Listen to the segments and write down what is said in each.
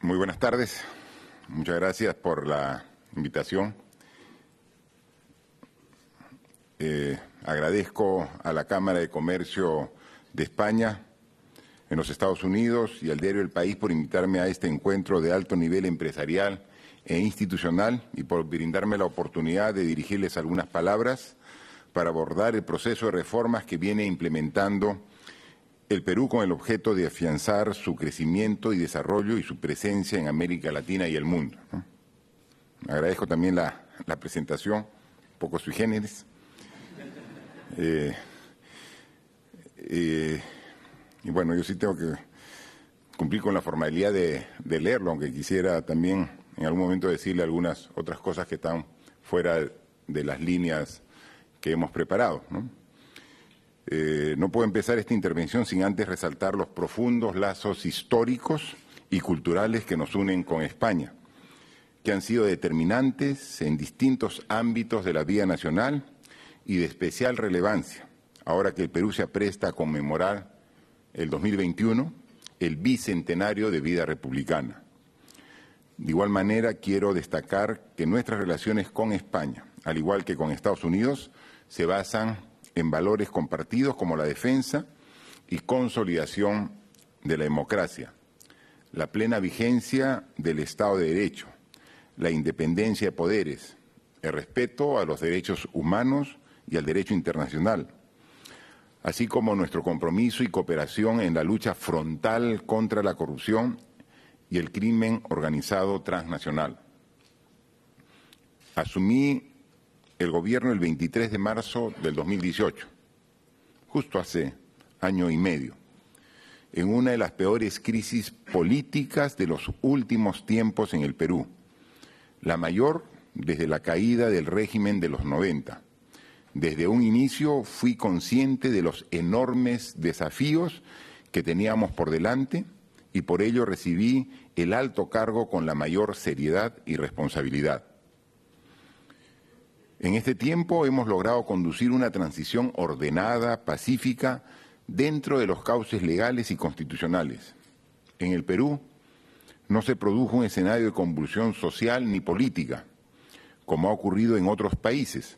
Muy buenas tardes. Muchas gracias por la invitación. Eh, agradezco a la Cámara de Comercio de España en los Estados Unidos y al diario El País por invitarme a este encuentro de alto nivel empresarial e institucional y por brindarme la oportunidad de dirigirles algunas palabras para abordar el proceso de reformas que viene implementando el Perú con el objeto de afianzar su crecimiento y desarrollo y su presencia en América Latina y el mundo. Agradezco también la, la, presentación, poco sui generis. Eh, eh, y bueno, yo sí tengo que cumplir con la formalidad de, leerlo, aunque quisiera también en algún momento decirle algunas otras cosas que están fuera de las líneas que hemos preparado. Eh, no puedo empezar esta intervención sin antes resaltar los profundos lazos históricos y culturales que nos unen con España, que han sido determinantes en distintos ámbitos de la vida nacional y de especial relevancia, ahora que el Perú se apresta a conmemorar el 2021, el bicentenario de vida republicana. De igual manera, quiero destacar que nuestras relaciones con España, al igual que con Estados Unidos, se basan en valores compartidos como la defensa y consolidación de la democracia, la plena vigencia del Estado de Derecho, la independencia de poderes, el respeto a los derechos humanos y al derecho internacional, así como nuestro compromiso y cooperación en la lucha frontal contra la corrupción y el crimen organizado transnacional. Asumí el gobierno el 23 de marzo del 2018, justo hace año y medio, en una de las peores crisis políticas de los últimos tiempos en el Perú, la mayor desde la caída del régimen de los 90. Desde un inicio fui consciente de los enormes desafíos que teníamos por delante y por ello recibí el alto cargo con la mayor seriedad y responsabilidad. En este tiempo hemos logrado conducir una transición ordenada, pacífica, dentro de los cauces legales y constitucionales. En el Perú no se produjo un escenario de convulsión social ni política, como ha ocurrido en otros países.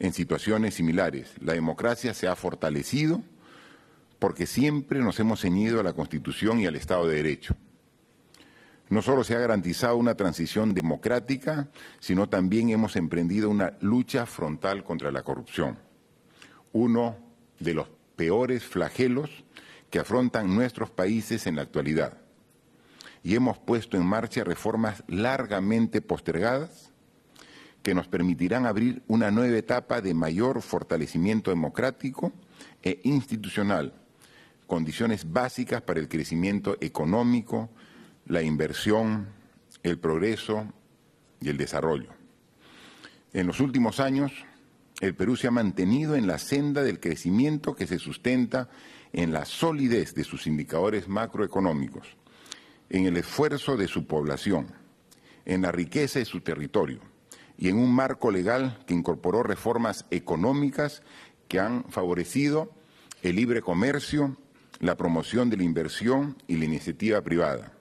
En situaciones similares, la democracia se ha fortalecido porque siempre nos hemos ceñido a la Constitución y al Estado de Derecho. No solo se ha garantizado una transición democrática, sino también hemos emprendido una lucha frontal contra la corrupción, uno de los peores flagelos que afrontan nuestros países en la actualidad. Y hemos puesto en marcha reformas largamente postergadas que nos permitirán abrir una nueva etapa de mayor fortalecimiento democrático e institucional, condiciones básicas para el crecimiento económico, la inversión, el progreso y el desarrollo. En los últimos años, el Perú se ha mantenido en la senda del crecimiento que se sustenta en la solidez de sus indicadores macroeconómicos, en el esfuerzo de su población, en la riqueza de su territorio y en un marco legal que incorporó reformas económicas que han favorecido el libre comercio, la promoción de la inversión y la iniciativa privada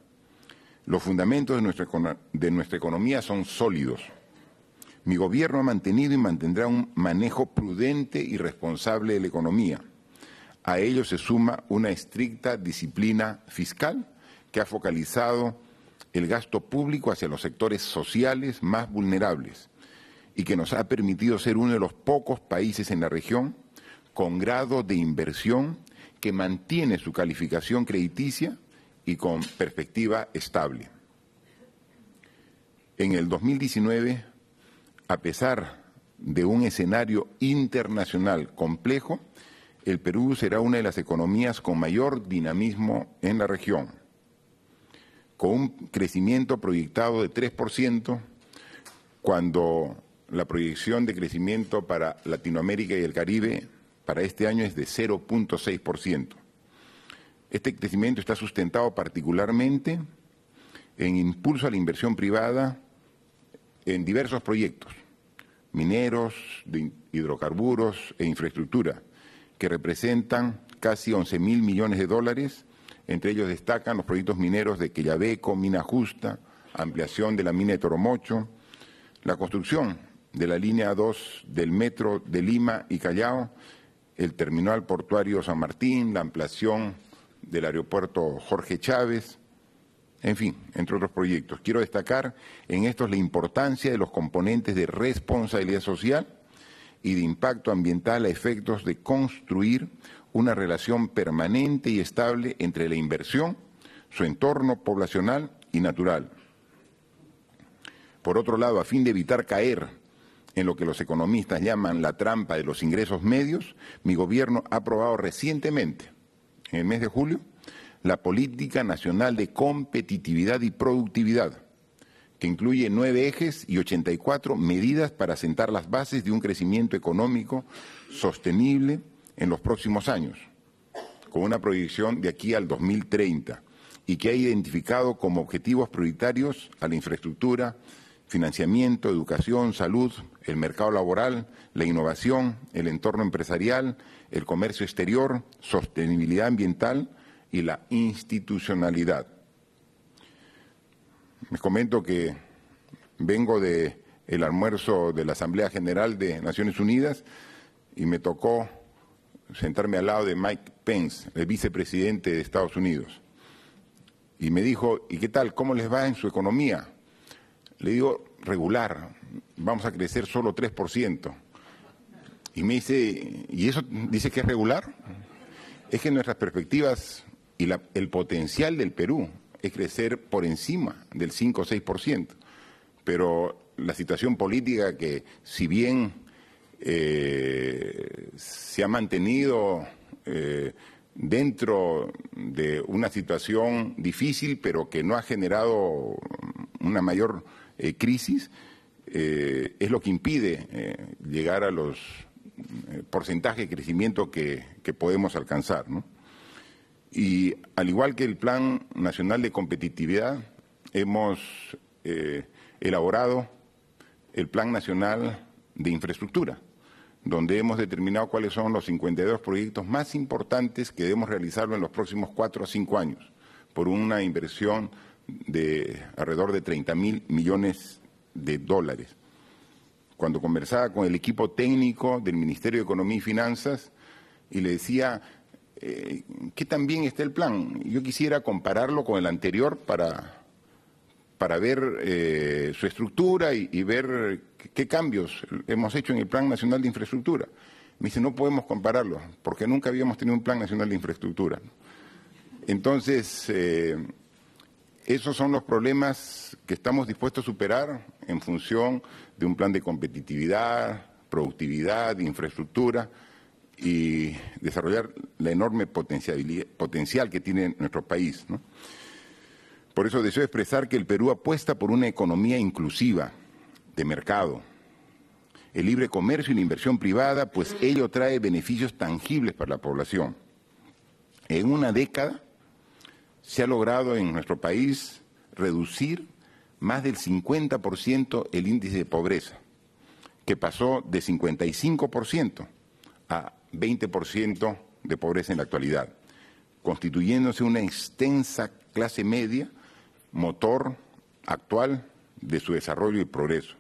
los fundamentos de nuestra, economía son sólidos. Mi gobierno ha mantenido y mantendrá un manejo prudente y responsable de la economía. A ello se suma una estricta disciplina fiscal que ha focalizado el gasto público hacia los sectores sociales más vulnerables y que nos ha permitido ser uno de los pocos países en la región con grado de inversión que mantiene su calificación crediticia y con perspectiva estable. En el 2019, a pesar de un escenario internacional complejo, el Perú será una de las economías con mayor dinamismo en la región, con un crecimiento proyectado de 3%, cuando la proyección de crecimiento para Latinoamérica y el Caribe para este año es de 0.6%. Este crecimiento está sustentado particularmente en impulso a la inversión privada en diversos proyectos, mineros, de hidrocarburos e infraestructura, que representan casi 11 mil millones de dólares. Entre ellos destacan los proyectos mineros de Quellaveco, Mina Justa, ampliación de la mina de Toromocho, la construcción de la línea 2 del metro de Lima y Callao, el terminal portuario San Martín, la ampliación del aeropuerto Jorge Chávez, en fin, entre otros proyectos. Quiero destacar en estos la importancia de los componentes de responsabilidad social y de impacto ambiental a efectos de construir una relación permanente y estable entre la inversión, su entorno poblacional y natural. Por otro lado, a fin de evitar caer en lo que los economistas llaman la trampa de los ingresos medios, mi gobierno ha aprobado recientemente en el mes de julio la Política Nacional de Competitividad y Productividad, que incluye nueve ejes y 84 medidas para sentar las bases de un crecimiento económico sostenible en los próximos años, con una proyección de aquí al 2030, y que ha identificado como objetivos prioritarios a la infraestructura, financiamiento, educación, salud, el mercado laboral, la innovación, el entorno empresarial, el comercio exterior, sostenibilidad ambiental y la institucionalidad. Les comento que vengo de el almuerzo de la Asamblea General de Naciones Unidas y me tocó sentarme al lado de Mike Pence, el vicepresidente de Estados Unidos. Y me dijo, ¿y qué tal? ¿Cómo les va en su economía? Le digo, regular, vamos a crecer solo 3%. Y me dice, ¿y eso dice que es regular? Es que nuestras perspectivas y el potencial del Perú es crecer por encima del 5 o 6%. Pero la situación política que, si bien eh, se ha mantenido eh, dentro de una situación difícil, pero que no ha generado una mayor eh, crisis eh, es lo que impide eh, llegar a los porcentajes de crecimiento que, podemos alcanzar. Y al igual que el Plan Nacional de Competitividad, hemos elaborado el Plan Nacional de Infraestructura, donde hemos determinado cuáles son los 52 proyectos más importantes que debemos realizarlo en los próximos cuatro o cinco años, por una inversión de alrededor de 30 mil millones de dólares. Cuando conversaba con el equipo técnico del Ministerio de Economía y Finanzas y le decía, eh, ¿qué tan bien está el plan? Yo quisiera compararlo con el anterior para, para ver eh, su estructura y, ver qué, cambios hemos hecho en el Plan Nacional de Infraestructura. Me dice, no podemos compararlo, porque nunca habíamos tenido un Plan Nacional de Infraestructura. Entonces, eh, esos son los problemas que estamos dispuestos a superar en función de un plan de competitividad, productividad, infraestructura y desarrollar la enorme potencial que tiene nuestro país. Por eso deseo expresar que el Perú apuesta por una economía inclusiva, de mercado, el libre comercio y la inversión privada, pues ello trae beneficios tangibles para la población. En una década, se ha logrado en nuestro país reducir más del 50% el índice de pobreza, que pasó de 55% a 20% de pobreza en la actualidad, constituyéndose una extensa clase media, motor actual de su desarrollo y progreso.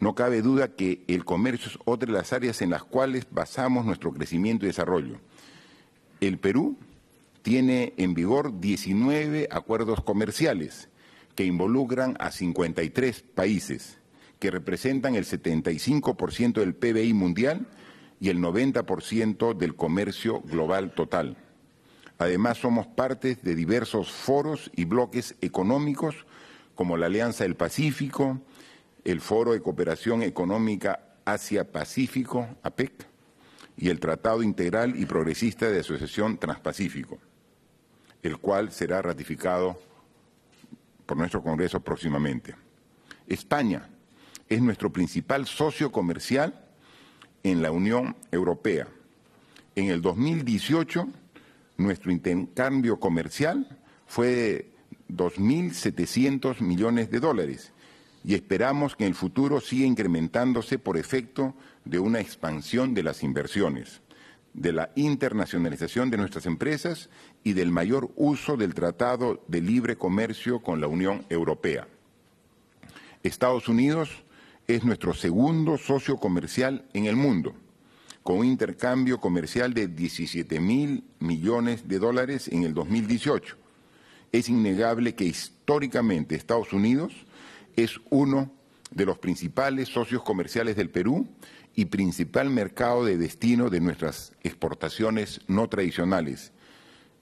No cabe duda que el comercio es otra de las áreas en las cuales basamos nuestro crecimiento y desarrollo. El Perú tiene en vigor 19 acuerdos comerciales que involucran a 53 países, que representan el 75% del PBI mundial y el 90% del comercio global total. Además, somos partes de diversos foros y bloques económicos, como la Alianza del Pacífico, el Foro de Cooperación Económica Asia-Pacífico, APEC, y el Tratado Integral y Progresista de Asociación Transpacífico el cual será ratificado por nuestro Congreso próximamente. España es nuestro principal socio comercial en la Unión Europea. En el 2018, nuestro intercambio comercial fue de 2.700 millones de dólares y esperamos que en el futuro siga incrementándose por efecto de una expansión de las inversiones de la internacionalización de nuestras empresas y del mayor uso del Tratado de Libre Comercio con la Unión Europea. Estados Unidos es nuestro segundo socio comercial en el mundo, con un intercambio comercial de 17 mil millones de dólares en el 2018. Es innegable que históricamente Estados Unidos es uno de los principales socios comerciales del Perú y principal mercado de destino de nuestras exportaciones no tradicionales,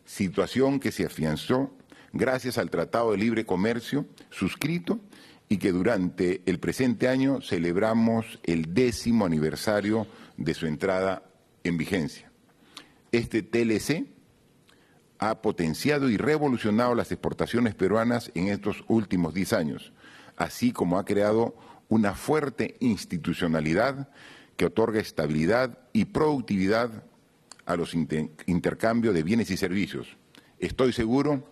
situación que se afianzó gracias al Tratado de Libre Comercio suscrito y que durante el presente año celebramos el décimo aniversario de su entrada en vigencia. Este TLC ha potenciado y revolucionado las exportaciones peruanas en estos últimos diez años, así como ha creado una fuerte institucionalidad otorga estabilidad y productividad a los intercambios de bienes y servicios. Estoy seguro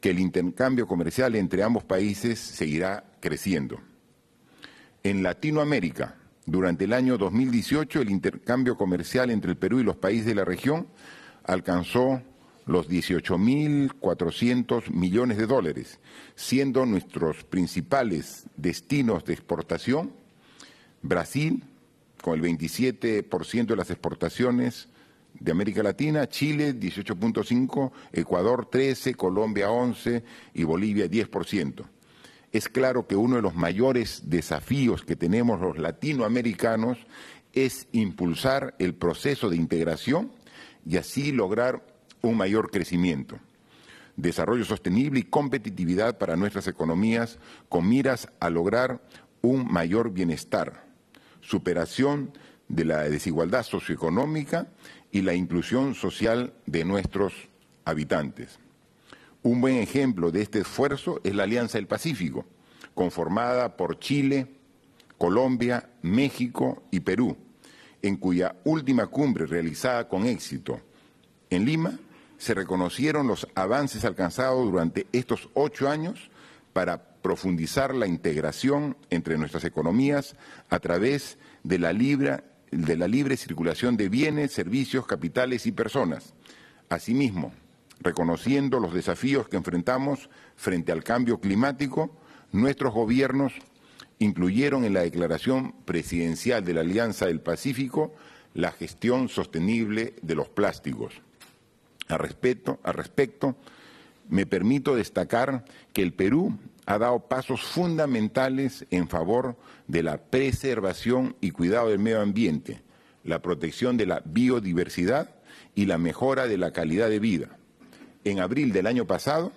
que el intercambio comercial entre ambos países seguirá creciendo. En Latinoamérica, durante el año 2018, el intercambio comercial entre el Perú y los países de la región alcanzó los 18.400 millones de dólares, siendo nuestros principales destinos de exportación Brasil, con el 27% de las exportaciones de América Latina, Chile 18.5, Ecuador 13, Colombia 11 y Bolivia 10%. Es claro que uno de los mayores desafíos que tenemos los latinoamericanos es impulsar el proceso de integración y así lograr un mayor crecimiento, desarrollo sostenible y competitividad para nuestras economías con miras a lograr un mayor bienestar superación de la desigualdad socioeconómica y la inclusión social de nuestros habitantes. Un buen ejemplo de este esfuerzo es la Alianza del Pacífico, conformada por Chile, Colombia, México y Perú, en cuya última cumbre realizada con éxito en Lima se reconocieron los avances alcanzados durante estos ocho años para profundizar la integración entre nuestras economías a través de la, de la libre circulación de bienes, servicios, capitales y personas. Asimismo, reconociendo los desafíos que enfrentamos frente al cambio climático, nuestros gobiernos incluyeron en la declaración presidencial de la Alianza del Pacífico la gestión sostenible de los plásticos. A respecto, al respecto, me permito destacar que el Perú ha dado pasos fundamentales en favor de la preservación y cuidado del medio ambiente, la protección de la biodiversidad y la mejora de la calidad de vida. En abril del año pasado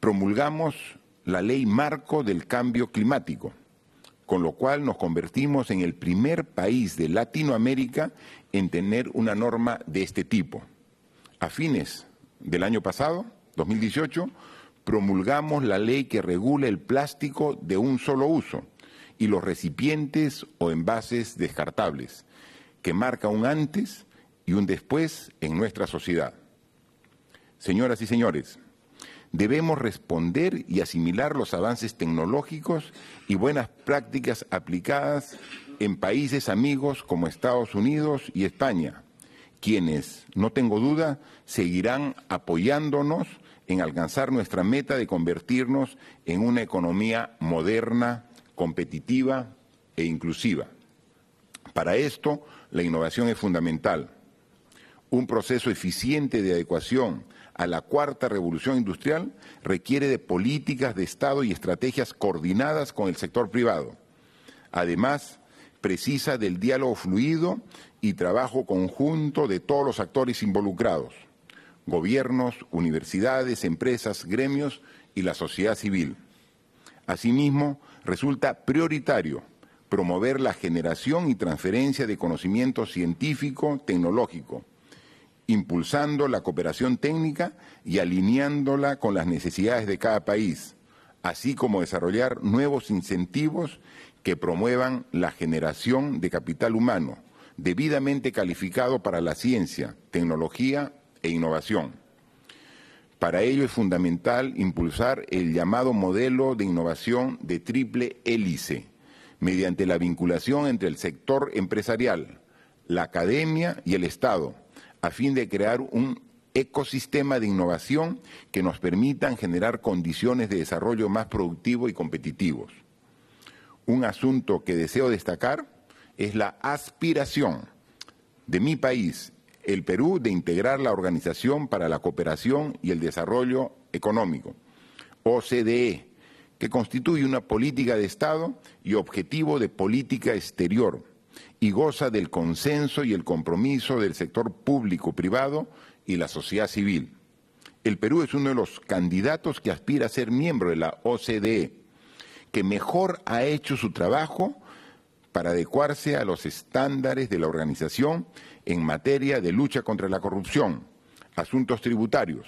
promulgamos la ley marco del cambio climático, con lo cual nos convertimos en el primer país de Latinoamérica en tener una norma de este tipo. A fines del año pasado, 2018, promulgamos la ley que regula el plástico de un solo uso y los recipientes o envases descartables, que marca un antes y un después en nuestra sociedad. Señoras y señores, debemos responder y asimilar los avances tecnológicos y buenas prácticas aplicadas en países amigos como Estados Unidos y España, quienes, no tengo duda, seguirán apoyándonos en alcanzar nuestra meta de convertirnos en una economía moderna, competitiva e inclusiva. Para esto, la innovación es fundamental. Un proceso eficiente de adecuación a la cuarta revolución industrial requiere de políticas de Estado y estrategias coordinadas con el sector privado. Además, precisa del diálogo fluido y trabajo conjunto de todos los actores involucrados, gobiernos, universidades, empresas, gremios y la sociedad civil. Asimismo, resulta prioritario promover la generación y transferencia de conocimiento científico, tecnológico, impulsando la cooperación técnica y alineándola con las necesidades de cada país, así como desarrollar nuevos incentivos que promuevan la generación de capital humano debidamente calificado para la ciencia, tecnología e innovación. Para ello es fundamental impulsar el llamado modelo de innovación de triple hélice, mediante la vinculación entre el sector empresarial, la academia y el Estado, a fin de crear un ecosistema de innovación que nos permitan generar condiciones de desarrollo más productivo y competitivos un asunto que deseo destacar es la aspiración de mi país, el Perú, de integrar la Organización para la Cooperación y el Desarrollo Económico, OCDE, que constituye una política de Estado y objetivo de política exterior y goza del consenso y el compromiso del sector público, privado y la sociedad civil. El Perú es uno de los candidatos que aspira a ser miembro de la OCDE que mejor ha hecho su trabajo para adecuarse a los estándares de la organización en materia de lucha contra la corrupción, asuntos tributarios,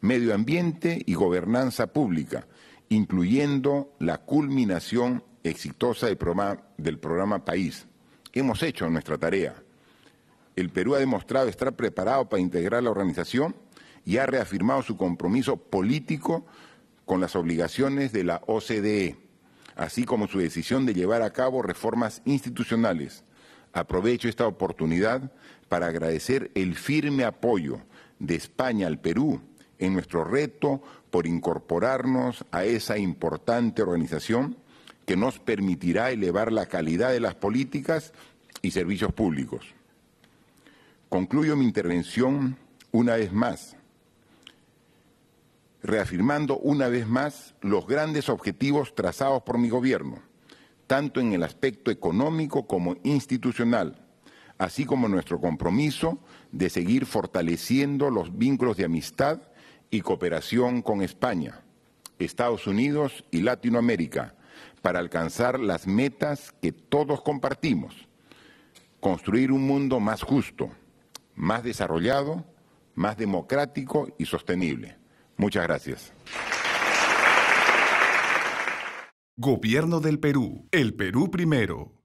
medio ambiente y gobernanza pública, incluyendo la culminación exitosa del programa, País. Hemos hecho nuestra tarea. El Perú ha demostrado estar preparado para integrar la organización y ha reafirmado su compromiso político con las obligaciones de la OCDE así como su decisión de llevar a cabo reformas institucionales. Aprovecho esta oportunidad para agradecer el firme apoyo de España al Perú en nuestro reto por incorporarnos a esa importante organización que nos permitirá elevar la calidad de las políticas y servicios públicos. Concluyo mi intervención una vez más reafirmando una vez más los grandes objetivos trazados por mi gobierno, tanto en el aspecto económico como institucional, así como nuestro compromiso de seguir fortaleciendo los vínculos de amistad y cooperación con España, Estados Unidos y Latinoamérica, para alcanzar las metas que todos compartimos, construir un mundo más justo, más desarrollado, más democrático y sostenible. Muchas gracias. Gobierno del Perú. El Perú primero.